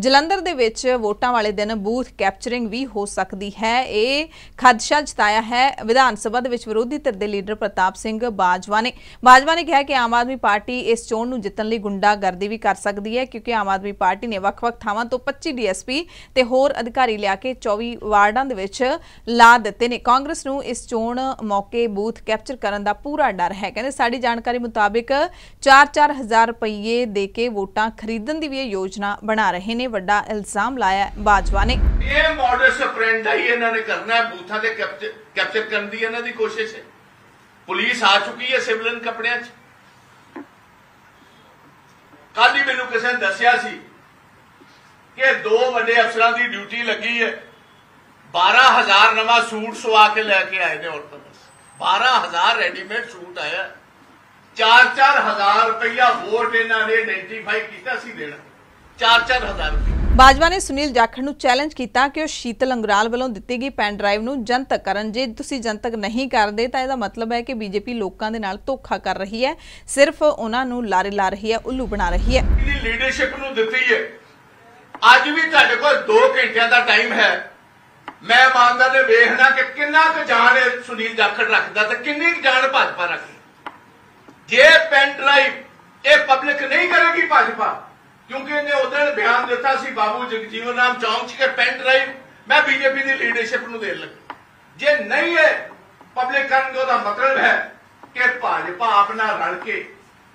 ਜਲੰਧਰ ਦੇ ਵਿੱਚ ਵੋਟਾਂ ਵਾਲੇ ਦਿਨ ਬੂਥ ਕੈਪਚਰਿੰਗ ਵੀ ਹੋ ਸਕਦੀ ਹੈ ਇਹ ਖਦਸ਼ਾ ਜਤਾਇਆ ਹੈ ਵਿਧਾਨ ਸਭਾ ਦੇ ਵਿੱਚ ਵਿਰੋਧੀ ਧਿਰ ਦੇ ਲੀਡਰ ਪ੍ਰਤਾਪ ਸਿੰਘ ਬਾਜਵਾ ਨੇ ਬਾਜਵਾ ਨੇ ਕਿਹਾ ਕਿ ਆਮ ਆਦਮੀ ਪਾਰਟੀ ਇਸ ਚੋਣ ਨੂੰ ਜਿੱਤਣ ਲਈ ਗੁੰਡਾਗਰਦੀ ਵੀ ਕਰ ਸਕਦੀ ਹੈ ਕਿਉਂਕਿ ਆਮ ਆਦਮੀ ਪਾਰਟੀ ਨੇ ਵੱਖ-ਵੱਖ ਥਾਵਾਂ ਤੋਂ 25 ਡੀਐਸਪੀ ਤੇ ਹੋਰ ਅਧਿਕਾਰੀ ਲਿਆ ਕੇ 24 ਵਾਰਡਾਂ ਦੇ ਵਿੱਚ ਲਾ ਦਿੱਤੇ ਨੇ ਕਾਂਗਰਸ ਨੂੰ ਇਸ ਚੋਣ ਮੌਕੇ ਬੂਥ ਕੈਪਚਰ ਕਰਨ ਦਾ ਪੂਰਾ ਡਰ ਹੈ ਕਹਿੰਦੇ ਸਾਡੀ ਜਾਣਕਾਰੀ ਮੁਤਾਬਕ 4-4000 ਰੁਪਏ ਦੇ ਕੇ ਵੋਟਾਂ ਖਰੀਦਣ ਦੀ ਵੀ ਇਹ ਯੋਜਨਾ ਬਣਾ ਰਹੇ ਨੇ ਨੇ ਵੱਡਾ ਇਲਜ਼ਾਮ ਲਾਇਆ ਬਾਜਵਾ ਨੇ ਇਹ ਮਾਡਰਸ ਫਰੈਂਡ ਹੈ ਇਹਨਾਂ ਨੇ ਕਰਨਾ ਹੈ ਬੂਥਾਂ ਦੇ ਕੈਪਚਰ ਕਰਨ ਦੀ ਇਹਨਾਂ ਦੀ ਕੋਸ਼ਿਸ਼ ਹੈ ਪੁਲਿਸ ਆ ਚੁੱਕੀ ਹੈ ਸਿਵਲਨ ਕੱਪੜਿਆਂ 'ਚ ਕੱਲ ਹੀ ਮੈਨੂੰ ਕਿਸੇ ਨੇ ਦੱਸਿਆ ਸੀ ਕਿ ਦੋ ਵੱਡੇ ਅਫਸਰਾਂ ਦੀ ਡਿਊਟੀ ਲੱਗੀ ਹੈ 12000 ਨਵਾਂ ਸੂਟ ਸਵਾ ਕੇ ਲੈ ਕੇ ਆਏ ਨੇ ਔਰਤਾਂ 12000 ਰੈਡੀਮੇਡ ਸੂਟ ਆਇਆ 4-4000 ਰੁਪਇਆ ਹੋਰ ਇਹਨਾਂ ਨੇ ਆਇਡੈਂਟੀਫਾਈ ਕੀਤਾ ਸੀ ਦੇਣਾ 4-4000 ਰੁਪਏ ਬਾਜਵਾ ਨੇ ਸੁਨੀਲ ਜਾਖੜ ਨੂੰ ਚੈਲੰਜ ਕੀਤਾ ਕਿ ਉਹ ਸ਼ੀਤਲ ਅੰਗਰਾਲ ਵੱਲੋਂ ਦਿੱਤੀ ਗਈ ਪੈਨ ਡਰਾਈਵ ਨੂੰ ਜਨਤਕ ਕਰਨ ਜੇ ਤੁਸੀਂ ਜਨਤਕ ਨਹੀਂ ਕਰਦੇ ਤਾਂ ਇਹਦਾ ਮਤਲਬ ਹੈ ਕਿ ਬੀਜੇਪੀ ਲੋਕਾਂ ਦੇ ਨਾਲ ਧੋਖਾ ਕਰ ਰਹੀ ਹੈ ਸਿਰਫ ਉਹਨਾਂ ਨੂੰ ਲਾਰੇ ਲਾ ਰਹੀ ਹੈ ਉੱਲੂ ਬਣਾ ਰਹੀ ਹੈ ਇਹਦੀ ਲੀਡਰਸ਼ਿਪ ਨੂੰ ਦਿੱਤੀ ਹੈ ਅੱਜ ਵੀ ਤੁਹਾਡੇ ਕੋਲ 2 ਘੰਟਿਆਂ ਦਾ ਟਾਈਮ ਹੈ ਮੈਂ ਮੰਨਦਾ ਨੇ ਵੇਖਣਾ ਕਿ ਕਿੰਨਾ ਕੁ ਜਾਣ ਸੁਨੀਲ ਜਾਖੜ ਰੱਖਦਾ ਤੇ ਕਿੰਨੀ ਕੁ ਜਾਣ ਭਾਜਪਾ ਰੱਖਦੀ ਜੇ ਪੈਨ ਡਰਾਈਵ ਇਹ ਪਬਲਿਕ ਨਹੀਂ ਕਰੇਗੀ ਭਾਜਪਾ ਕਿਉਂਕਿ ਇਹਨੇ ਉਦੋਂ ਬਿਆਨ ਦਿੱਤਾ ਸੀ ਬਾਬੂ ਜਗਜੀਵਨ ਰਾਮ ਚੌਂਕ ਚ ਕੇ ਪੈਂਟ ਡਰਾਈਵ ਮੈਂ ਬੀਜੇਪੀ ਦੀ ਲੀਡਰਸ਼ਿਪ ਨੂੰ ਦੇਣ ਲੱਗਾ ਜੇ ਨਹੀਂ ਹੈ ਪਬਲਿਕ ਕਰਨ ਦਾ ਮਤਲਬ ਹੈ ਕਿ ਭਾਜਪਾ ਆਪਣਾ ਰਲ ਕੇ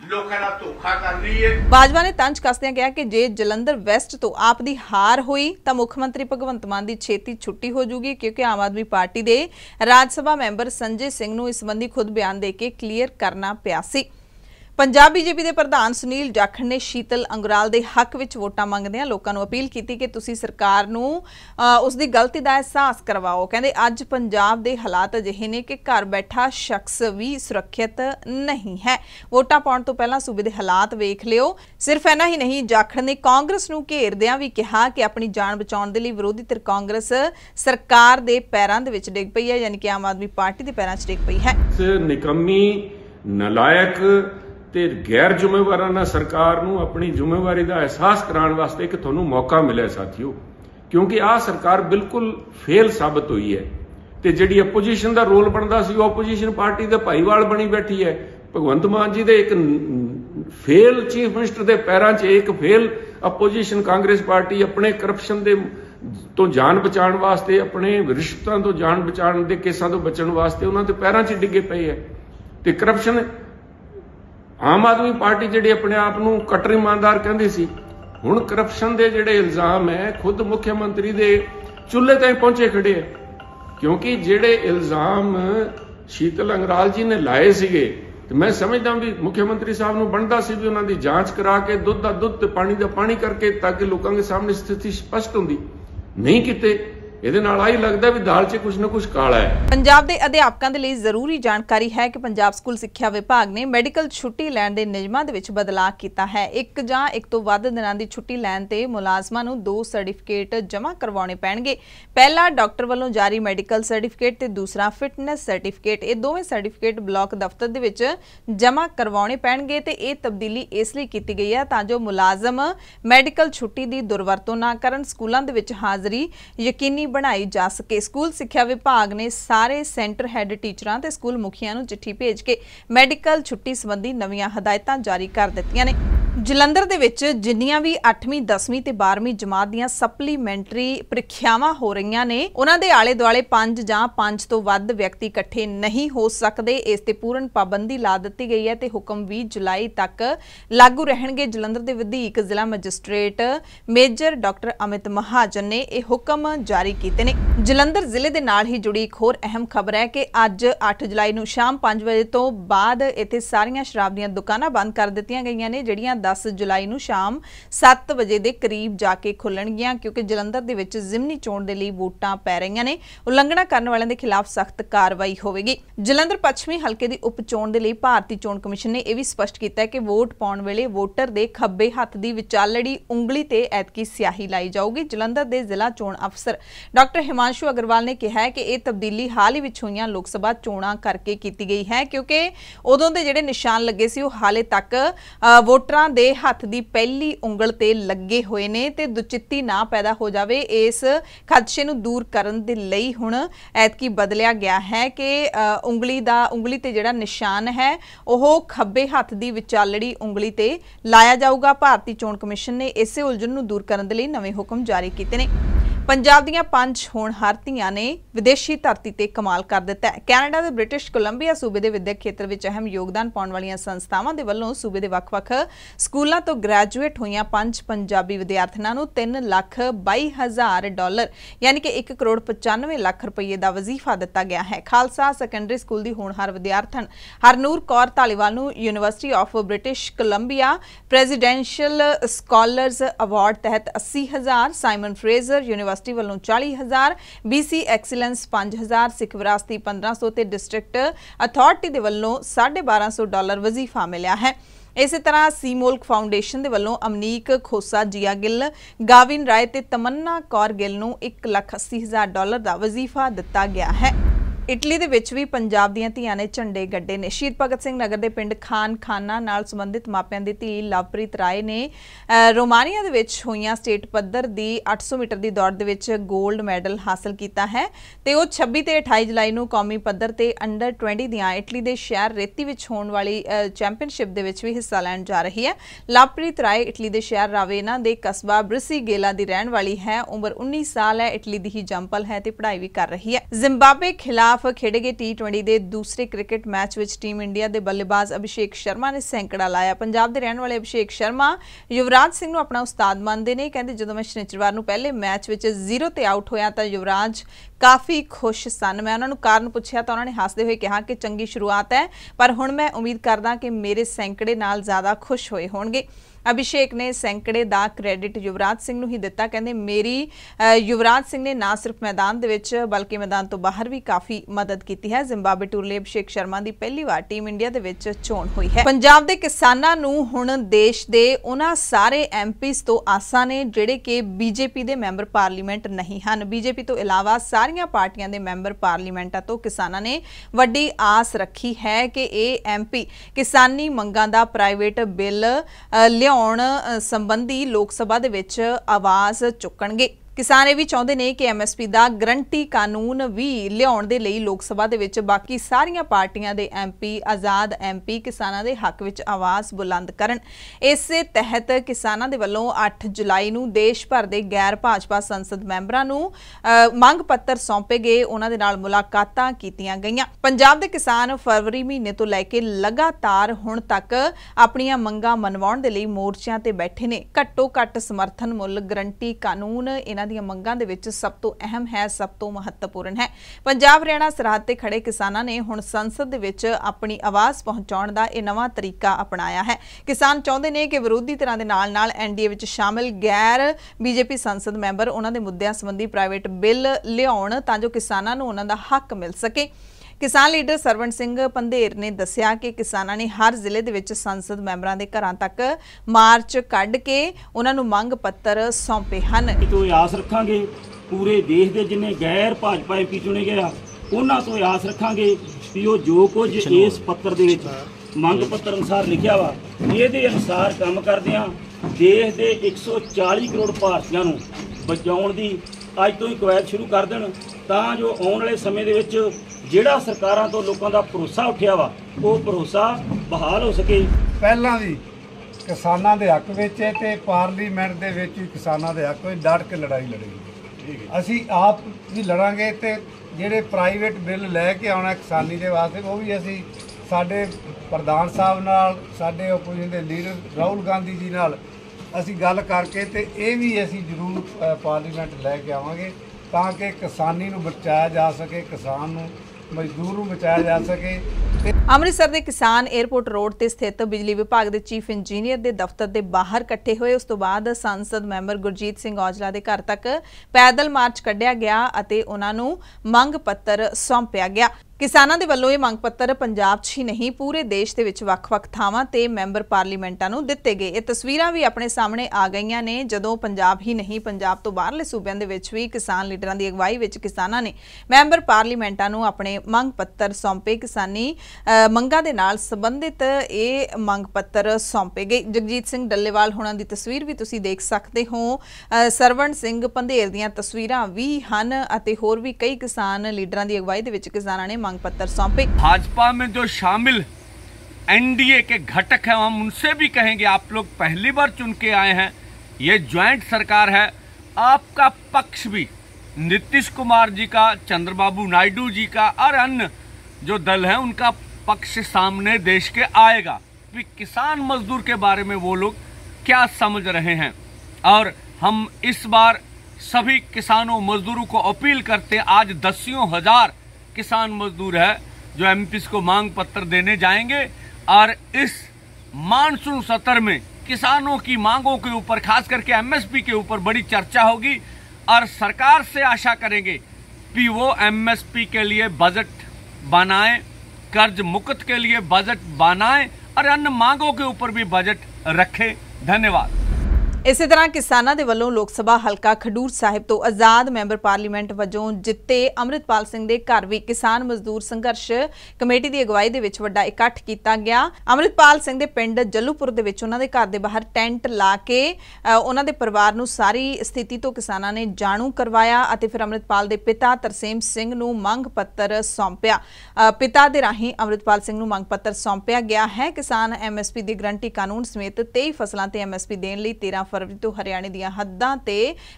ਲੋਕਾਂ ਨਾਲ ਧੋਖਾ ਕਰ ਰਹੀ ਹੈ ਬਾਜਵਾ ਨੇ ਤੰਜ ਕਸਦਿਆਂ ਕਿਹਾ ਕਿ ਜੇ ਜਲੰਧਰ ਵੈਸਟ ਤੋਂ ਆਪ ਦੀ ਹਾਰ ਹੋਈ ਤਾਂ ਮੁੱਖ ਮੰਤਰੀ ਭਗਵੰਤ ਮਾਨ ਦੀ ਛੇਤੀ ਛੁੱਟੀ ਹੋ ਜੂਗੀ ਕਿਉਂਕਿ ਆਮ ਆਦਮੀ ਪਾਰਟੀ ਦੇ ਰਾਜ ਸਭਾ ਮੈਂਬਰ ਸੰਜੇ ਸਿੰਘ ਨੂੰ ਇਸ ਸੰਬੰਧੀ ਖੁਦ ਬਿਆਨ ਦੇ ਕੇ ਕਲੀਅਰ ਕਰਨਾ ਪਿਆ ਸੀ ਪੰਜਾਬ ਬੀਜੇਪੀ ਦੇ ਪ੍ਰਧਾਨ ਸੁਨੀਲ ਜਾਖੜ ਨੇ ਸ਼ੀਤਲ ਅੰਗਰਾਲ ਦੇ ਹੱਕ ਵਿੱਚ ਵੋਟਾਂ ਮੰਗਦੇ ਆ ਲੋਕਾਂ ਨੂੰ ਅਪੀਲ ਕੀਤੀ ਕਿ ਤੁਸੀਂ ਸਰਕਾਰ ਨੂੰ ਉਸ ਦੀ ਗਲਤੀ ਦਾ ਅਹਿਸਾਸ ਕਰਵਾਓ ਕਹਿੰਦੇ ਅੱਜ ਪੰਜਾਬ ਦੇ ਹਾਲਾਤ ਅਜਿਹੇ ਨੇ ਕਿ ਘਰ ਬੈਠਾ ਸ਼ਖਸ ਵੀ ਸੁਰੱਖਿਅਤ ਨਹੀਂ ਹੈ ਵੋਟਾਂ ਪਾਉਣ ਤੋਂ ਪਹਿਲਾਂ ਸੂਬੇ ਦੇ ਹਾਲਾਤ ਵੇਖ ਲਿਓ ਸਿਰਫ ਇਹਨਾਂ ਹੀ ਨਹੀਂ ਜਾਖੜ ਨੇ ਕਾਂਗਰਸ ਨੂੰ ਘੇਰਦਿਆਂ ਵੀ ਕਿਹਾ ਕਿ ਆਪਣੀ ਜਾਨ ਬਚਾਉਣ ਦੇ ਲਈ ਵਿਰੋਧੀ ਧਿਰ ਕਾਂਗਰਸ ਸਰਕਾਰ ਦੇ ਪੈਰਾਂ ਦੇ ਵਿੱਚ ਡਿੱਗ ਪਈ ਹੈ ਯਾਨੀ ਕਿ ਆਮ ਆਦਮੀ ਪਾਰਟੀ ਦੇ ਪੈਰਾਂ 'ਚ ਡਿੱਗ ਪਈ ਹੈ ਨਿਕੰਮੀ ਨਲਾਇਕ ਤੇ ਗੈਰ ਜ਼ਿੰਮੇਵਾਰਾਂ ਨਾਲ ਸਰਕਾਰ ਨੂੰ ਆਪਣੀ ਜ਼ਿੰਮੇਵਾਰੀ ਦਾ ਅਹਿਸਾਸ ਕਰਾਉਣ ਵਾਸਤੇ ਇੱਕ ਤੁਹਾਨੂੰ ਮੌਕਾ ਮਿਲਿਆ ਸਾਥੀਓ ਕਿਉਂਕਿ ਆਹ ਸਰਕਾਰ ਬਿਲਕੁਲ ਫੇਲ ਸਾਬਤ ਹੋਈ ਹੈ ਤੇ ਜਿਹੜੀ ਆਪੋਜੀਸ਼ਨ ਦਾ ਰੋਲ ਬਣਦਾ ਸੀ ਉਹ ਆਪੋਜੀਸ਼ਨ ਪਾਰਟੀ ਦੇ ਭਾਈਵਾਲ ਬਣੀ ਬੈਠੀ ਹੈ ਭਗਵੰਤ ਮਾਨ ਜੀ ਦੇ ਇੱਕ ਫੇਲ ਚੀਫ ਮਿਨਿਸਟਰ ਦੇ ਪੈਰਾਂ 'ਚ ਇੱਕ ਫੇਲ ਆਪੋਜੀਸ਼ਨ ਕਾਂਗਰਸ ਪਾਰਟੀ ਆਪਣੇ ਕਰਪਸ਼ਨ ਦੇ ਤੋਂ ਜਾਨ ਬਚਾਉਣ ਵਾਸਤੇ ਆਪਣੇ ਰਿਸ਼ਤਾਂ ਤੋਂ ਜਾਨ ਬਚਾਉਣ ਦੇ ਕੇਸਾਂ ਤੋਂ ਬਚਣ ਵਾਸਤੇ ਉਹਨਾਂ ਦੇ ਪੈਰਾਂ 'ਚ ਡਿੱਗੇ ਪਏ ਹੈ ਤੇ ਕਰਪਸ਼ਨ ਆਮ ਆਦਮੀ ਪਾਰਟੀ ਜਿਹੜੀ ਆਪਣੇ ਆਪ ਨੂੰ ਕਟਰ ਇਮਾਨਦਾਰ ਕਹਿੰਦੀ ਸੀ ਹੁਣ ਕਰਪਸ਼ਨ ਦੇ ਜਿਹੜੇ ਇਲਜ਼ਾਮ ਹੈ ਖੁਦ ਮੁੱਖ ਮੰਤਰੀ ਦੇ ਚੁੱਲ੍ਹੇ ਤੇ ਪਹੁੰਚੇ ਖੜੇ ਹੈ ਕਿਉਂਕਿ ਜਿਹੜੇ ਇਲਜ਼ਾਮ ਸ਼ੀਤਲ ਅੰਗਰਾਲ ਜੀ ਨੇ ਲਾਏ ਸੀਗੇ ਤੇ ਮੈਂ ਸਮਝਦਾ ਵੀ ਮੁੱਖ ਮੰਤਰੀ ਸਾਹਿਬ ਨੂੰ ਬਣਦਾ ਸੀ ਵੀ ਉਹਨਾਂ ਦੀ ਜਾਂਚ ਕਰਾ ਕੇ ਦੁੱਧ ਦਾ ਦੁੱਧ ਤੇ ਪਾਣੀ ਦਾ ਪਾਣੀ ਕਰਕੇ ਤਾਂ ਕਿ ਲੋਕਾਂ ਦੇ ਸਾਹਮਣੇ ਸਥਿਤੀ ਸਪਸ਼ਟ ਹੁੰਦੀ ਨਹੀਂ ਕਿਤੇ ਇਹਦੇ ਨਾਲ ਆਈ ਲੱਗਦਾ ਵੀ ਦਾਲ 'ਚ ਕੁਝ ਨਾ ਕੁਝ ਕਾਲਾ ਹੈ ਪੰਜਾਬ ਦੇ ਅਧਿਆਪਕਾਂ ਦੇ ਲਈ ਜ਼ਰੂਰੀ ਜਾਣਕਾਰੀ ਹੈ ਕਿ ਪੰਜਾਬ ਸਕੂਲ ਸਿੱਖਿਆ ਵਿਭਾਗ ਨੇ ਮੈਡੀਕਲ ਛੁੱਟੀ ਲੈਣ ਦੇ ਨਿਯਮਾਂ ਦੇ ਵਿੱਚ ਬਦਲਾਅ ਕੀਤਾ ਹੈ ਇੱਕ ਜਾਂ ਇੱਕ ਤੋਂ ਵੱਧ ਦਿਨਾਂ ਦੀ ਛੁੱਟੀ ਲੈਣ ਤੇ ਮੁਲਾਜ਼ਮਾਂ ਨੂੰ ਦੋ ਸਰਟੀਫਿਕੇਟ ਜਮ੍ਹਾਂ ਕਰਵਾਉਣੇ ਪੈਣਗੇ ਪਹਿਲਾ ਡਾਕਟਰ ਵੱਲੋਂ ਜਾਰੀ ਮੈਡੀਕਲ ਸਰਟੀਫਿਕੇਟ ਤੇ ਦੂਸਰਾ ਫਿਟਨੈਸ ਸਰਟੀਫਿਕੇਟ ਇਹ ਦੋਵੇਂ ਸਰਟੀਫਿਕੇਟ ਬਲਾਕ ਦਫ਼ਤਰ ਦੇ ਵਿੱਚ ਜਮ੍ਹਾਂ ਕਰਵਾਉਣੇ ਪੈਣਗੇ ਤੇ ਇਹ ਤਬਦੀਲੀ ਇਸ ਲਈ ਕੀਤੀ ਗਈ ਹੈ ਤਾਂ ਜੋ ਮੁਲਾਜ਼ਮ ਮੈਡੀਕਲ ਛੁੱਟੀ ਦੀ ਦੁਰਵਰਤੋਂ ਨਾ ਕਰਨ ਸਕੂਲਾਂ ਦੇ ਵਿੱਚ ਹਾਜ਼ਰੀ ਯਕੀਨੀ ਬਣਾਈ ਜਾ ਸਕੇ ਸਕੂਲ ਸਿੱਖਿਆ ਵਿਭਾਗ ਨੇ ਸਾਰੇ ਸੈਂਟਰ ਹੈੱਡ ਟੀਚਰਾਂ ਤੇ ਸਕੂਲ ਮੁਖੀਆਂ ਨੂੰ ਚਿੱਠੀ ਭੇਜ ਕੇ ਮੈਡੀਕਲ ਛੁੱਟੀ ਸੰਬੰਧੀ ਨਵੀਆਂ ਹਦਾਇਤਾਂ ਜਾਰੀ ਕਰ ਦਿੱਤੀਆਂ ਨੇ ਜਲੰਧਰ ਦੇ ਵਿੱਚ ਜਿੰਨੀਆਂ ਵੀ 8ਵੀਂ 10ਵੀਂ ਤੇ 12ਵੀਂ ਜਮਾਤ ਦੀਆਂ ਸਪਲੀਮੈਂਟਰੀ ਪ੍ਰੀਖਿਆਵਾਂ ਹੋ ਰਹੀਆਂ ਨੇ ਉਹਨਾਂ ਦੇ ਆਲੇ ਦੁਆਲੇ 5 ਜਾਂ 5 ਤੋਂ ਵੱਧ ਵਿਅਕਤੀ ਇਕੱਠੇ ਨਹੀਂ ਹੋ ਸਕਦੇ ਇਸ ਤੇ ਪੂਰਨ ਪਾਬੰਦੀ ਲਾ ਦਿੱਤੀ ਗਈ ਹੈ ਤੇ ਹੁਕਮ 20 ਜੁਲਾਈ ਤੱਕ ਲਾਗੂ ਰਹਿਣਗੇ ਜਲੰਧਰ ਦੇ ਵਿਧੀਕ ਜ਼ਿਲ੍ਹਾ magistrate major doctor Amit Mahajan ਨੇ ਇਹ ਹੁਕਮ ਜਾਰੀ ਕੀਤੇ ਨੇ ਜਲੰਧਰ ਜ਼ਿਲ੍ਹੇ ਦੇ ਨਾਲ ਹੀ ਜੁੜੀ ਇੱਕ ਹੋਰ ਅਹਿਮ ਖਬਰ ਹੈ ਕਿ ਅੱਜ 8 ਜੁਲਾਈ ਨੂੰ ਸ਼ਾਮ 5 ਵਜੇ ਤੋਂ ਬਾਅਦ ਇੱਥੇ ਸਾਰੀਆਂ ਸ਼ਰਾਬ ਦੀਆਂ ਦੁਕਾਨਾਂ ਬੰਦ ਕਰ ਦਿੱਤੀਆਂ ਗਈਆਂ ਨੇ ਜਿਹੜੀਆਂ 10 ਜੁਲਾਈ ਨੂੰ ਸ਼ਾਮ 7 ਵਜੇ ਦੇ ਕਰੀਬ ਜਾ ਕੇ ਖੁੱਲਣਗੀਆਂ ਕਿਉਂਕਿ ਜਲੰਧਰ ਦੇ ਵਿੱਚ ਜ਼ਿਮਨੀ ਚੋਣ ਦੇ ਲਈ ਵੋਟਾਂ ਪੈ ਰਹੀਆਂ ਨੇ ਉਲੰਘਣਾ ਕਰਨ ਵਾਲਿਆਂ ਦੇ ਖਿਲਾਫ ਸਖਤ ਕਾਰਵਾਈ ਹੋਵੇਗੀ ਜਲੰਧਰ ਪੱਛਮੀ ਹਲਕੇ ਦੀ ਉਪ ਚੋਣ ਦੇ ਲਈ ਭਾਰਤੀ ਚੋਣ ਕਮਿਸ਼ਨ ਨੇ ਇਹ ਵੀ ਸਪਸ਼ਟ ਕੀਤਾ ਹੈ ਕਿ ਵੋਟ ਪਾਉਣ ਵੇਲੇ ਵੋਟਰ ਦੇ ਖੱਬੇ ਹੱਥ ਦੀ ਵਿਚਾਲੜੀ ਉਂਗਲੀ ਤੇ ਐਤਕੀ ਸਿਆਹੀ ਲਾਈ ਜਾਊਗੀ ਜਲੰਧਰ ਦੇ ਜ਼ਿਲ੍ਹਾ ਚੋਣ ਅਫਸਰ ਡਾਕਟਰ ਹਿਮਾਂਸ਼ੂ ਅਗਰਵਾਲ ਨੇ ਕਿਹਾ ਹੈ ਕਿ ਇਹ ਤਬਦੀਲੀ ਹਾਲ ਹੀ ਵਿੱਚ ਹੋਈਆਂ ਲੋਕ ਸਭਾ ਚੋਣਾਂ ਕਰਕੇ ਕੀਤੀ ਗਈ ਹੈ ਕਿਉਂਕਿ ਉਦੋਂ ਦੇ ਜਿਹੜੇ ਨਿਸ਼ਾਨ ਲੱਗੇ ਸੀ ਉਹ ਹਾਲੇ ਤੱਕ ਵੋਟਰਾਂ ਦੇ ਹੱਥ ਦੀ ਪਹਿਲੀ ਉਂਗਲ ਤੇ ਲੱਗੇ ਹੋਏ ਨੇ ਤੇ ਦੁਚਿੱਤੀ ਨਾ ਪੈਦਾ ਹੋ ਜਾਵੇ ਇਸ ਖਦਸ਼ੇ ਨੂੰ ਦੂਰ ਕਰਨ ਦੇ ਲਈ ਹੁਣ ਐਤਕੀ ਬਦਲਿਆ ਗਿਆ ਹੈ ਕਿ ਉਂਗਲੀ ਦਾ ਉਂਗਲੀ ਤੇ ਜਿਹੜਾ ਨਿਸ਼ਾਨ ਹੈ ਉਹ ਖੱਬੇ ਹੱਥ ਦੀ ਵਿਚਾਲੜੀ ਉਂਗਲੀ ਤੇ ਲਾਇਆ ਜਾਊਗਾ ਭਾਰਤੀ ਚੋਣ ਕਮਿਸ਼ਨ ਨੇ ਇਸੇ ਉਲਝਣ ਨੂੰ ਦੂਰ ਕਰਨ ਦੇ ਲਈ ਨਵੇਂ ਹੁਕਮ ਜਾਰੀ ਕੀਤੇ ਨੇ ਪੰਜਾਬ ਦੀਆਂ ਪੰਜ ਹੋਣ ਹਰਤੀਆਂ ਨੇ ਵਿਦੇਸ਼ੀ ਧਰਤੀ ਤੇ ਕਮਾਲ ਕਰ ਦਿੱਤਾ ਹੈ ਕੈਨੇਡਾ ਦੇ ਬ੍ਰਿਟਿਸ਼ ਕੋਲੰਬੀਆ ਸੂਬੇ ਦੇ ਵਿਦਿਅਕ ਖੇਤਰ ਵਿੱਚ ਅਹਿਮ ਯੋਗਦਾਨ ਪਾਉਣ ਵਾਲੀਆਂ ਸੰਸਥਾਵਾਂ ਦੇ ਵੱਲੋਂ ਸੂਬੇ ਦੇ ਵੱਖ-ਵੱਖ ਸਕੂਲਾਂ ਤੋਂ ਗ੍ਰੈਜੂਏਟ ਹੋਈਆਂ ਪੰਜ ਪੰਜਾਬੀ ਵਿਦਿਆਰਥਣਾਂ ਨੂੰ 3 ਲੱਖ 22 ਹਜ਼ਾਰ ਡਾਲਰ ਯਾਨੀ ਕਿ 1 ਕਰੋੜ 95 ਲੱਖ ਰੁਪਏ ਦਾ ਵਜ਼ੀਫਾ ਦਿੱਤਾ ਗਿਆ ਹੈ ਖਾਲਸਾ ਸੈਕੰਡਰੀ ਸਕੂਲ ਦੀ ਹਰ ਵਿਦਿਆਰਥਣ ਹਰਨੂਰ ਕੌਰ ਧਾਲੀਵਾਲ ਨੂੰ university of British Columbia presidential scholars award ਤਹਿਤ 80000 ਸਾਈਮਨ ਫਰੇਜ਼ਰ ਯੂਨੀਵਰਸਿਟੀ ਯੂਨੀਵਰਸਿਟੀ ਵੱਲੋਂ 40000 BC ਐਕਸੀਲੈਂਸ 5000 ਸਿੱਖ ਵਿਰਾਸਤੀ 1500 ਤੇ ਡਿਸਟ੍ਰਿਕਟ ਅਥਾਰਟੀ ਦੇ ਵੱਲੋਂ 1250 ਡਾਲਰ ਵਜ਼ੀਫਾ ਮਿਲਿਆ ਹੈ ਇਸੇ ਤਰ੍ਹਾਂ ਸੀ ਫਾਊਂਡੇਸ਼ਨ ਦੇ ਵੱਲੋਂ ਅਮਨੀਕ ਖੋਸਾ ਜੀਆ ਗਿੱਲ ਗਾਵਿਨ ਰਾਏ ਤੇ ਤਮੰਨਾ ਕੌਰ ਗਿੱਲ ਨੂੰ 1,80,000 ਡਾਲਰ ਦਾ ਵਜ਼ੀਫਾ ਦਿੱਤਾ ਗਿਆ ਹੈ ਇਟਲੀ ਦੇ ਵਿੱਚ ਵੀ ਪੰਜਾਬ ਦੀਆਂ ਧੀਆਂ ਨੇ ਝੰਡੇ ਗੱਡੇ ਨੇ ਸ਼ਹੀਦ ਭਗਤ ਸਿੰਘ ਨਗਰ ਦੇ ਪਿੰਡ ਖਾਨ ਖਾਨਾ ਨਾਲ ਸੰਬੰਧਿਤ ਮਾਪਿਆਂ ਦੀ ਧੀ ਲਵਪ੍ਰੀਤ ਰਾਏ ਨੇ ਰੋਮਾਨੀਆ ਦੇ ਵਿੱਚ ਹੋਈਆਂ ਸਟੇਟ ਪੱਧਰ ਦੀ 800 ਮੀਟਰ ਦੀ ਦੌੜ ਦੇ ਵਿੱਚ 골ਡ ਮੈਡਲ ਹਾਸਲ ਕੀਤਾ ਹੈ ਤੇ ਉਹ 26 ਤੇ 28 ਜੁਲਾਈ ਨੂੰ ਕੌਮੀ ਪੱਧਰ ਤੇ ਅੰਡਰ 20 ਦੀਆਂ ਇਟਲੀ ਦੇ ਸ਼ਹਿਰ ਰੇਤੀ ਵਿੱਚ ਹੋਣ ਵਾਲੀ ਚੈਂਪੀਅਨਸ਼ਿਪ ਦੇ ਵਿੱਚ ਵੀ ਹਿੱਸਾ ਲੈਣ ਜਾ ਰਹੀ ਹੈ ਲਵਪ੍ਰੀਤ ਰਾਏ ਇਟਲੀ ਦੇ ਸ਼ਹਿਰ ਰਾਵੇਨਾ ਦੇ ਕਸਬਾ ਗੇਲਾ ਦੀ ਰਹਿਣ ਵਾਲੀ ਹੈ ਉਮਰ 19 ਸਾਲ ਹੈ ਇਟਲੀ ਦੀ ਹੀ ਜੰਪਲ ਹੈ ਤੇ ਪੜ੍ਹਾਈ ਵੀ ਕਰ ਰਹੀ ਹੈ ਜ਼ਿੰਬਾਬਵੇ ਖਿਲਾਫ ਖਿਲਾਫ ਖੇਡੇ ਗਏ ਟੀ20 ਦੇ ਦੂਸਰੇ ਕ੍ਰਿਕਟ ਮੈਚ ਵਿੱਚ ਟੀਮ ਇੰਡੀਆ ਦੇ ਬੱਲੇਬਾਜ਼ ਅਭਿਸ਼ੇਕ ਸ਼ਰਮਾ ਨੇ ਸੈਂਕੜਾ ਲਾਇਆ ਪੰਜਾਬ ਦੇ ਰਹਿਣ ਵਾਲੇ ਅਭਿਸ਼ੇਕ ਸ਼ਰਮਾ ਯੁਵਰਾਜ ਸਿੰਘ ਨੂੰ ਆਪਣਾ ਉਸਤਾਦ ਮੰਨਦੇ ਨੇ ਕਹਿੰਦੇ ਜਦੋਂ ਮੈਂ ਸ਼ਨੀਚਰਵਾਰ ਨੂੰ ਪਹਿਲੇ ਮੈਚ ਵਿੱਚ 0 ਤੇ ਆਊਟ ਹੋਇਆ ਤਾਂ ਯੁਵਰਾਜ ਕਾਫੀ ਖੁਸ਼ ਸਨ ਮੈਂ ਉਹਨਾਂ ਨੂੰ ਕਾਰਨ ਪੁੱਛਿਆ ਤਾਂ ਉਹਨਾਂ ਨੇ ਹੱਸਦੇ ਹੋਏ ਕਿਹਾ ਕਿ ਚੰਗੀ ਸ਼ੁਰੂਆਤ ਹੈ ਪਰ ਹੁਣ ਮੈਂ ਉਮੀਦ ਕਰਦਾ ਕਿ ਮੇਰੇ ਸੈਂਕੜੇ ਨਾਲ ਜ਼ਿਆਦਾ ਖੁਸ਼ ਹੋਏ ਹੋਣਗੇ ਅਭਿਸ਼ੇਕ ਨੇ ਸੈਂਕੜੇ ਦਾ ਕ੍ਰੈਡਿਟ ਯੁਵਰਾਜ ਸਿੰਘ ਨੂੰ ਹੀ ਦਿੱਤਾ ਕਹਿੰਦੇ ਮੇਰੀ ਯੁਵਰਾਜ ਸਿੰਘ ਨੇ ਨਾ ਸਿਰਫ ਮੈਦਾਨ ਦੇ ਵਿੱਚ ਬਲਕਿ ਮੈਦਾਨ ਤੋਂ ਬਾਹਰ ਵੀ ਕਾਫੀ ਮਦਦ ਕੀਤੀ ਹੈ ਜ਼ਿੰਬਾਬਵੇ ਟੂਰ ਲਈ ਅਭਿਸ਼ੇਕ ਸ਼ਰਮਾ ਦੀ ਪਹਿਲੀ ਵਾਰ ਟੀਮ ਇੰਡੀਆ ਦੇ ਵਿੱਚ ਚੋਣ ਹੋਈ ਹੈ ਪੰਜਾਬ ਦੇ ਕਿਸਾਨਾਂ ਨੂੰ ਹੁਣ ਦੇਸ਼ ਦੇ ਉਹਨਾਂ ਸਾਰੇ ਐਮਪੀਸ ਤੋਂ ਆਸਾਂ ਨੇ ਜਿਹੜੇ ਕਿ ਬੀਜੇਪੀ ਦੇ ਮੈਂਬਰ ਪਾਰਲੀਮੈਂਟ ਨਹੀਂ ਹਨ ਬੀਜੇਪੀ ਤੋਂ ਇਲਾਵਾ ਸਾਰੀਆਂ ਪਾਰਟੀਆਂ ਦੇ ਮੈਂਬਰ ਪਾਰਲੀਮੈਂਟਾਂ ਤੋਂ ਕਿਸਾਨਾਂ ਨੇ ਵੱਡੀ ਆਸ ਰੱਖੀ ਹੈ ਕਿ ਇਹ ਐਮਪੀ ਕਿਸਾਨੀ ਮੰਗਾਂ ਦਾ ਪ੍ਰਾਈਵੇਟ ਬਿੱਲ ਲਿਆ ਬਣਾਉਣ ਸੰਬੰਧੀ ਲੋਕ ਸਭਾ ਦੇ ਵਿੱਚ ਆਵਾਜ਼ ਚੁੱਕਣਗੇ ਕਿਸਾਨ ਇਹ ਵੀ ਚਾਹੁੰਦੇ ਨੇ ਕਿ ਐਮਐਸਪੀ ਦਾ ਗਰੰਟੀ ਕਾਨੂੰਨ ਵੀ ਲਿਆਉਣ ਦੇ ਲਈ ਲੋਕ ਸਭਾ ਦੇ ਵਿੱਚ ਬਾਕੀ ਸਾਰੀਆਂ ਪਾਰਟੀਆਂ ਦੇ ਐਮਪੀ ਆਜ਼ਾਦ ਐਮਪੀ ਕਿਸਾਨਾਂ ਦੇ ਹੱਕ ਵਿੱਚ ਆਵਾਜ਼ ਬੁਲੰਦ ਕਰਨ ਇਸੇ ਤਹਿਤ ਕਿਸਾਨਾਂ ਦੇ ਵੱਲੋਂ 8 ਜੁਲਾਈ ਨੂੰ ਦੇਸ਼ ਭਰ ਦੇ ਗੈਰ ਭਾਜਪਾ ਸੰਸਦ ਮੈਂਬਰਾਂ ਨੂੰ ਮੰਗ ਪੱਤਰ ਸੌਂਪੇ ਗਏ ਉਹਨਾਂ ਦੇ ਨਾਲ ਮੁਲਾਕਾਤਾਂ ਕੀਤੀਆਂ ਗਈਆਂ ਪੰਜਾਬ ਦੇ ਕਿਸਾਨ ਫਰਵਰੀ ਮਹੀਨੇ ਤੋਂ ਲੈ ਕੇ ਲਗਾਤਾਰ ਹੁਣ ਤੱਕ ਆਪਣੀਆਂ ਮੰਗਾਂ ਮਨਵਾਉਣ ਦੇ ਲਈ ਮੋਰਚਿਆਂ ਤੇ ਬੈਠੇ ਨੇ ਘੱਟੋ ਘੱਟ ਸਮਰਥਨ ਮੁੱਲ ਗਰੰਟੀ ਕਾਨੂੰਨ ਇਹਨਾਂ ਦੀਆਂ ਮੰਗਾਂ ਦੇ ਵਿੱਚ ਸਭ ਤੋਂ ਅਹਿਮ ਹੈ ਸਭ ਤੋਂ ਮਹੱਤਵਪੂਰਨ ਹੈ ਪੰਜਾਬ ਹਰਿਆਣਾ ਸਰਹੱਦ ਤੇ ਖੜੇ ਕਿਸਾਨਾਂ ਨੇ ਹੁਣ ਸੰਸਦ ਦੇ ਵਿੱਚ ਆਪਣੀ ਆਵਾਜ਼ ਪਹੁੰਚਾਉਣ ਦਾ ਇਹ ਨਵਾਂ ਤਰੀਕਾ ਅਪਣਾਇਆ ਹੈ ਕਿਸਾਨ ਚਾਹੁੰਦੇ ਨੇ ਕਿ ਵਿਰੋਧੀ ਧਿਰਾਂ ਦੇ ਨਾਲ ਨਾਲ ਐਨਡੀਏ ਵਿੱਚ ਸ਼ਾਮਲ ਗੈਰ ਬੀਜੇਪੀ ਸੰਸਦ ਮੈਂਬਰ ਉਹਨਾਂ ਦੇ ਮੁੱਦਿਆਂ ਸੰਬੰਧੀ ਪ੍ਰਾਈਵੇਟ ਬਿੱਲ ਲਿਆਉਣ ਤਾਂ ਜੋ ਕਿਸਾਨਾਂ ਨੂੰ ਉਹਨਾਂ ਦਾ ਹੱਕ ਮਿਲ ਸਕੇ ਕਿਸਾਨ ਲੀਡਰ ਸਰਵਣ ਸਿੰਘ ਪੰਧੇਰ ਨੇ ਦੱਸਿਆ ਕਿ ਕਿਸਾਨਾਂ ਨੇ ਹਰ ਜ਼ਿਲ੍ਹੇ ਦੇ ਵਿੱਚ ਸੰਸਦ ਮੈਂਬਰਾਂ ਦੇ ਘਰਾਂ ਤੱਕ ਮਾਰਚ ਕੱਢ ਕੇ ਉਹਨਾਂ ਨੂੰ ਮੰਗ ਪੱਤਰ ਸੌਂਪੇ ਹਨ ਤੋਂ ਆਸ ਰੱਖਾਂਗੇ ਪੂਰੇ ਦੇਸ਼ ਦੇ ਜਿੰਨੇ ਗੈਰ ਭਾਜਪਾ ਐਮਪੀ ਚੁਣੇ ਗਏ ਆ ਉਹਨਾਂ ਤੋਂ ਆਸ ਰੱਖਾਂਗੇ ਕਿ ਉਹ ਜੋ ਕੁਝ ਇਸ ਪੱਤਰ ਦੇ ਵਿੱਚ ਮੰਗ ਪੱਤਰ ਅਨੁਸਾਰ ਲਿਖਿਆ ਵਾ ਇਹਦੇ ਅਨੁਸਾਰ ਕੰਮ ਕਰਦੇ ਆ ਦੇਸ਼ ਦੇ 140 ਕਰੋੜ ਭਾਰਤੀਆਂ ਨੂੰ ਬਚਾਉਣ ਦੀ ਅੱਜ ਤੋਂ ਹੀ ਕਵਾਇਦ ਸ਼ੁਰੂ ਕਰ ਦੇਣ ਤਾਂ ਜੋ ਆਉਣ ਵਾਲੇ ਸਮੇਂ ਦੇ ਵਿੱਚ ਜਿਹੜਾ ਸਰਕਾਰਾਂ ਤੋਂ ਲੋਕਾਂ ਦਾ ਭਰੋਸਾ ਉੱਠਿਆ ਵਾ ਉਹ ਭਰੋਸਾ ਬਹਾਲ ਹੋ ਸਕੇ ਪਹਿਲਾਂ ਵੀ ਕਿਸਾਨਾਂ ਦੇ ਹੱਕ ਵਿੱਚ ਹੈ ਤੇ ਪਾਰਲੀਮੈਂਟ ਦੇ ਵਿੱਚ ਵੀ ਕਿਸਾਨਾਂ ਦੇ ਹੱਕ ਵਿੱਚ ਡਟ ਕੇ ਲੜਾਈ ਲੜੇਗੀ ਅਸੀਂ ਆਪ ਵੀ ਲੜਾਂਗੇ ਤੇ ਜਿਹੜੇ ਪ੍ਰਾਈਵੇਟ ਬਿੱਲ ਲੈ ਕੇ ਆਉਣਾ ਕਿਸਾਨੀ ਦੇ ਵਾਸਤੇ ਉਹ ਵੀ ਅਸੀਂ ਸਾਡੇ ਪ੍ਰਧਾਨ ਸਾਹਿਬ ਨਾਲ ਸਾਡੇ ਆਪੋਜੀਸ਼ਨ ਦੇ ਲੀਡਰ ਰਾਹੁਲ ਗਾਂਧੀ ਜੀ ਨਾਲ ਅਸੀਂ ਗੱਲ ਕਰਕੇ ਤੇ ਇਹ ਵੀ ਅਸੀਂ ਜ਼ਰੂਰ ਪਾਰਲੀਮੈਂਟ ਲੈ ਕੇ ਆਵਾਂਗੇ ਤਾਂ ਕਿ ਕਿਸਾਨੀ ਨੂੰ ਬਚਾਇਆ ਜਾ ਸਕੇ ਕਿਸਾਨ ਨੂੰ ਮਜ਼ਦੂਰ ਨੂੰ ਬਚਾਇਆ ਜਾ ਸਕੇ ਅੰਮ੍ਰਿਤਸਰ ਦੇ ਕਿਸਾਨ 에어ਪੋਰਟ ਰੋਡ ਤੇ ਸਥਿਤ ਬਿਜਲੀ ਵਿਭਾਗ ਦੇ ਚੀਫ ਇੰਜੀਨੀਅਰ ਦੇ ਦਫ਼ਤਰ ਦੇ ਬਾਹਰ ਇਕੱਠੇ ਹੋਏ ਉਸ ਤੋਂ ਬਾਅਦ ਸੰਸਦ ਮੈਂਬਰ ਗੁਰਜੀਤ ਸਿੰਘ ਔਜਲਾ ਦੇ ਘਰ ਤੱਕ ਪੈਦਲ ਮਾਰਚ ਕੱਢਿਆ ਗਿਆ ਅਤੇ ਉਹਨਾਂ ਨੂੰ ਮੰਗ ਪੱਤਰ ਸੌਂਪਿਆ ਗਿਆ ਕਿਸਾਨਾਂ ਦੇ ਵੱਲੋਂ ਇਹ ਮੰਗ ਪੱਤਰ ਪੰਜਾਬ 'ਚ ਹੀ ਨਹੀਂ ਪੂਰੇ ਦੇਸ਼ ਦੇ ਵਿੱਚ ਵੱਖ-ਵੱਖ ਥਾਵਾਂ ਤੇ ਮੈਂਬਰ ਪਾਰਲੀਮੈਂਟਾਂ ਨੂੰ ਦਿੱਤੇ ਗਏ ਇਹ ਤਸਵੀਰਾਂ ਵੀ ਆਪਣੇ ਸਾਹਮਣੇ ਆ ਗਈਆਂ ਨੇ ਜਦੋਂ ਪੰਜਾਬ ਹੀ ਨਹੀਂ ਪੰਜਾਬ ਤੋਂ ਬਾਹਰਲੇ ਸੂਬਿਆਂ ਦੇ ਵਿੱਚ ਵੀ ਕਿਸਾਨ ਲੀਡਰਾਂ ਦੀ ਅਗਵਾਈ ਵਿੱਚ ਕਿਸਾਨਾਂ ਨੇ ਮੈਂਬਰ ਪਾਰਲੀਮੈਂਟਾਂ ਨੂੰ ਆਪਣੇ ਮੰਗ ਪੱਤਰ ਸੌਂਪੇ ਕਿਸਾਨੀ ਮੰਗਾਂ ਦੇ ਨਾਲ ਸੰਬੰਧਿਤ ਇਹ ਮੰਗ ਪੱਤਰ ਸੌਂਪੇ ਗਏ ਜਗਜੀਤ ਸਿੰਘ ਡੱਲੇਵਾਲ ਹੁਣਾਂ ਦੀ ਤਸਵੀਰ ਵੀ ਤੁਸੀਂ ਦੇਖ ਸਕਦੇ ਹੋ ਸਰਵਣ ਸਿੰਘ ਪੰਧੇਰ ਦੀਆਂ ਤਸਵੀਰਾਂ ਵੀ ਹਨ ਅਤੇ ਹੋਰ ਵੀ ਕਈ ਕਿਸਾਨ ਲੀਡਰਾਂ ਦੀ ਅਗਵਾਈ ਦੇ ਵਿੱਚ ਕਿਸਾਨਾਂ ਨੇ मांग पत्र सौंपे भाजपा में जो शामिल एनडीए के घटक है हम उनसे भी कहेंगे आप लोग पहली बार चुन के आए हैं ये ज्वाइंट सरकार है आपका पक्ष भी नीतीश कुमार जी का चंद्रबाबू नायडू जी का और अन्य जो दल है उनका पक्ष सामने देश के आएगा किसान मजदूर के बारे में वो लोग क्या समझ रहे हैं और हम इस बार सभी किसानों मजदूरों को अपील करते आज दसियों हजार किसान मजदूर है जो एम को मांग पत्र देने जाएंगे और इस मानसून सत्र में किसानों की मांगों के ऊपर खास करके एमएसपी के ऊपर बड़ी चर्चा होगी और सरकार से आशा करेंगे कि वो एमएसपी के लिए बजट बनाए कर्ज मुक्त के लिए बजट बनाए और अन्य मांगों के ऊपर भी बजट रखे धन्यवाद ਇਸੇ ਤਰ੍ਹਾਂ ਕਿਸਾਨਾਂ ਦੇ ਵੱਲੋਂ ਲੋਕ ਸਭਾ ਹਲਕਾ ਖਡੂਰ ਸਾਹਿਬ ਤੋਂ ਆਜ਼ਾਦ ਮੈਂਬਰ ਪਾਰਲੀਮੈਂਟ ਵਜੋਂ ਜਿੱਤੇ ਅਮਰਿਤਪਾਲ ਸਿੰਘ ਦੇ ਘਰ ਵੀ ਕਿਸਾਨ ਮਜ਼ਦੂਰ ਸੰਘਰਸ਼ ਕਮੇਟੀ ਦੀ ਅਗਵਾਈ ਦੇ ਵਿੱਚ ਵੱਡਾ ਇਕੱਠ ਕੀਤਾ ਗਿਆ ਅਮਰਿਤਪਾਲ ਸਿੰਘ ਦੇ ਪਿੰਡ ਜੱਲੂਪੁਰ ਦੇ ਵਿੱਚ ਉਹਨਾਂ ਦੇ ਘਰ ਦੇ ਬਾਹਰ ਟੈਂਟ ਲਾ ਕੇ ਉਹਨਾਂ ਦੇ ਪਰਿਵਾਰ ਨੂੰ ਸਾਰੀ ਸਥਿਤੀ ਤੋਂ ਕਿਸਾਨਾਂ ਨੇ ਜਾਣੂ ਕਰਵਾਇਆ ਅਤੇ ਫਿਰ ਅਮਰਿਤਪਾਲ ਦੇ ਪਿਤਾ ਤਰਸੇਮ ਸਿੰਘ ਨੂੰ ਮੰਗ ਪੱਤਰ ਸੌਂਪਿਆ ਪਿਤਾ ਦੇ ਰਾਹੀਂ ਅਮਰਿਤਪਾਲ ਸਿੰਘ ਨੂੰ ਮੰਗ ਪੱਤਰ ਸੌਂਪਿਆ ਗਿਆ ਹੈ ਕਿਸਾਨ ਐਮਐਸਪੀ ਦੀ ਗਰੰਟੀ ਕਾਨੂੰਨ ਸਮੇਤ 23 ਫਸਲਾਂ ਤੇ ਐਮਐਸਪੀ ਦੇਣ ਲਈ 13 ਫਰਵਰੀ ਤੋਂ ਹਰਿਆਣੇ ਦੀਆਂ ਹੱਦਾਂ ਤੇ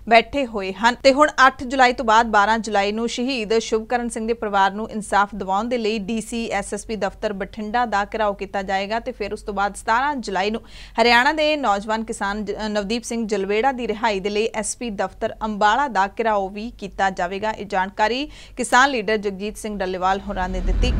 ਬੈਠੇ ਹੋਏ ਹਨ ਤੇ ਹੁਣ 8 ਜੁਲਾਈ ਤੋਂ ਬਾਅਦ 12 ਜੁਲਾਈ ਨੂੰ ਸ਼ਹੀਦ ਸ਼ੁਭਕਰਨ ਸਿੰਘ ਦੇ ਪਰਿਵਾਰ ਨੂੰ ਇਨਸਾਫ ਦਿਵਾਉਣ ਦੇ ਲਈ ਡੀਸੀ ਐਸਐਸਪੀ ਦਫ਼ਤਰ ਬਠਿੰਡਾ ਦਾ ਘਰਾਓ ਕੀਤਾ ਜਾਏਗਾ ਤੇ ਫਿਰ ਉਸ ਤੋਂ ਬਾਅਦ 17 ਜੁਲਾਈ ਨੂੰ ਹਰਿਆਣਾ ਦੇ ਨੌਜਵਾਨ ਕਿਸਾਨ ਨਵਦੀਪ ਸਿੰਘ ਜਲਵੇੜਾ ਦੀ ਰਿਹਾਈ ਦੇ ਲਈ ਐਸਪੀ ਦਫ਼ਤਰ ਅੰਬਾਲਾ ਦਾ ਘਰਾਓ ਵੀ ਕੀਤਾ ਜਾਵੇਗਾ ਇਹ ਜਾਣਕਾਰੀ ਕਿਸਾਨ ਲੀਡਰ ਜਗਜੀਤ ਸਿੰਘ ਡੱਲੇਵਾਲ ਹੋਰਾਂ ਨੇ ਦਿੱਤੀ